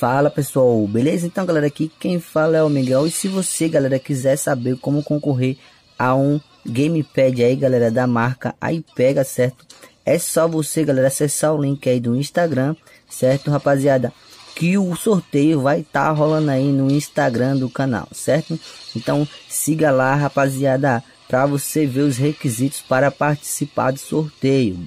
Fala pessoal, beleza? Então galera, aqui quem fala é o Miguel e se você galera quiser saber como concorrer a um gamepad aí galera da marca aí pega certo? É só você galera acessar o link aí do Instagram, certo rapaziada? Que o sorteio vai estar tá rolando aí no Instagram do canal, certo? Então siga lá rapaziada para você ver os requisitos para participar do sorteio.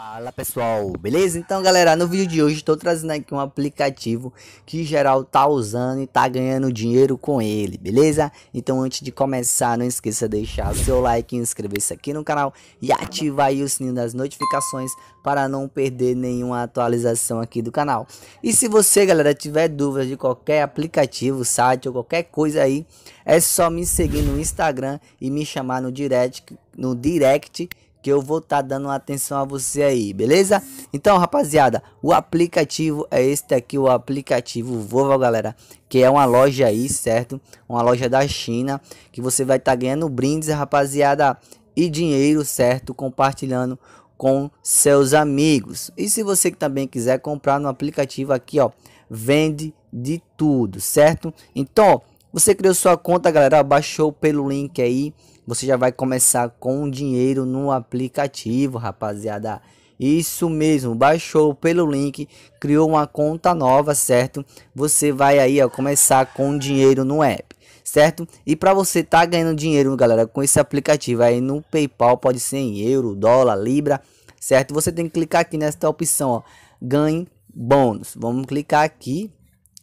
Fala pessoal, beleza? Então galera, no vídeo de hoje estou trazendo aqui um aplicativo que geral tá usando e tá ganhando dinheiro com ele, beleza? Então antes de começar, não esqueça de deixar o seu like, inscrever-se aqui no canal e ativar o sininho das notificações para não perder nenhuma atualização aqui do canal. E se você galera tiver dúvidas de qualquer aplicativo, site ou qualquer coisa aí, é só me seguir no Instagram e me chamar no direct, no direct que eu vou estar tá dando atenção a você aí, beleza? Então, rapaziada, o aplicativo é este aqui, o aplicativo Vovó, galera, que é uma loja aí, certo? Uma loja da China, que você vai estar tá ganhando brindes, rapaziada, e dinheiro, certo? Compartilhando com seus amigos. E se você também quiser comprar no aplicativo aqui, ó, vende de tudo, certo? Então, você criou sua conta, galera, baixou pelo link aí. Você já vai começar com dinheiro no aplicativo, rapaziada. Isso mesmo, baixou pelo link, criou uma conta nova, certo? Você vai aí ó, começar com dinheiro no app, certo? E para você tá ganhando dinheiro, galera, com esse aplicativo aí no PayPal, pode ser em euro, dólar, libra, certo? Você tem que clicar aqui nesta opção, ó, ganhe bônus. Vamos clicar aqui,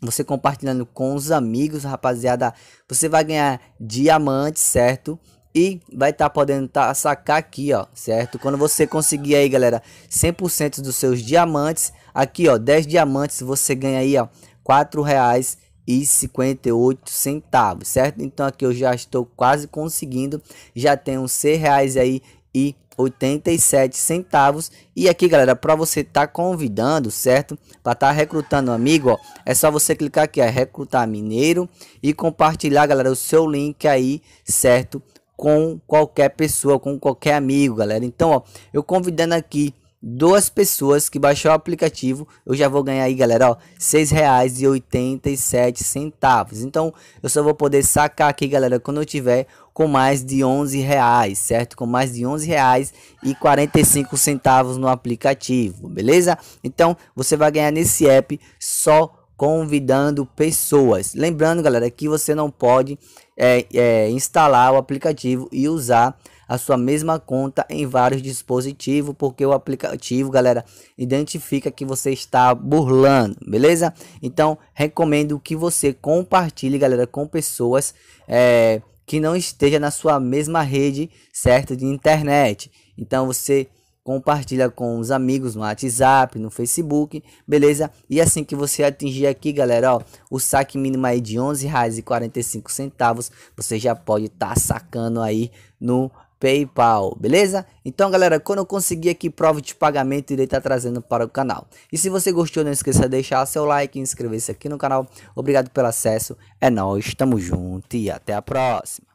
você compartilhando com os amigos, rapaziada, você vai ganhar diamante, certo? E vai estar tá podendo tá, sacar aqui, ó, certo? Quando você conseguir aí, galera, 100% dos seus diamantes, aqui, ó, 10 diamantes, você ganha aí, ó, quatro reais e 58 centavos, certo? Então aqui eu já estou quase conseguindo, já tenho 100 reais aí e 87 centavos. E aqui, galera, para você tá convidando, certo? Para tá recrutando um amigo, ó, é só você clicar aqui, ó, recrutar mineiro e compartilhar, galera, o seu link aí, certo? Com qualquer pessoa, com qualquer amigo, galera. Então, ó, eu convidando aqui duas pessoas que baixou o aplicativo, eu já vou ganhar aí, galera, ó, R$ 6,87. Então, eu só vou poder sacar aqui, galera, quando eu tiver com mais de 11 reais, certo? Com mais de 11 reais e 45 centavos no aplicativo, beleza? Então, você vai ganhar nesse app só convidando pessoas. Lembrando, galera, que você não pode é, é, instalar o aplicativo e usar a sua mesma conta em vários dispositivos, porque o aplicativo, galera, identifica que você está burlando, beleza? Então, recomendo que você compartilhe, galera, com pessoas é, que não esteja na sua mesma rede, certo, de internet. Então, você compartilha com os amigos no WhatsApp, no Facebook, beleza? E assim que você atingir aqui, galera, ó, o saque mínimo aí de R$ 11,45, você já pode estar tá sacando aí no PayPal, beleza? Então, galera, quando eu conseguir aqui prova de pagamento, irei estar tá trazendo para o canal. E se você gostou, não esqueça de deixar seu like e inscrever-se aqui no canal. Obrigado pelo acesso, é nóis, tamo junto e até a próxima.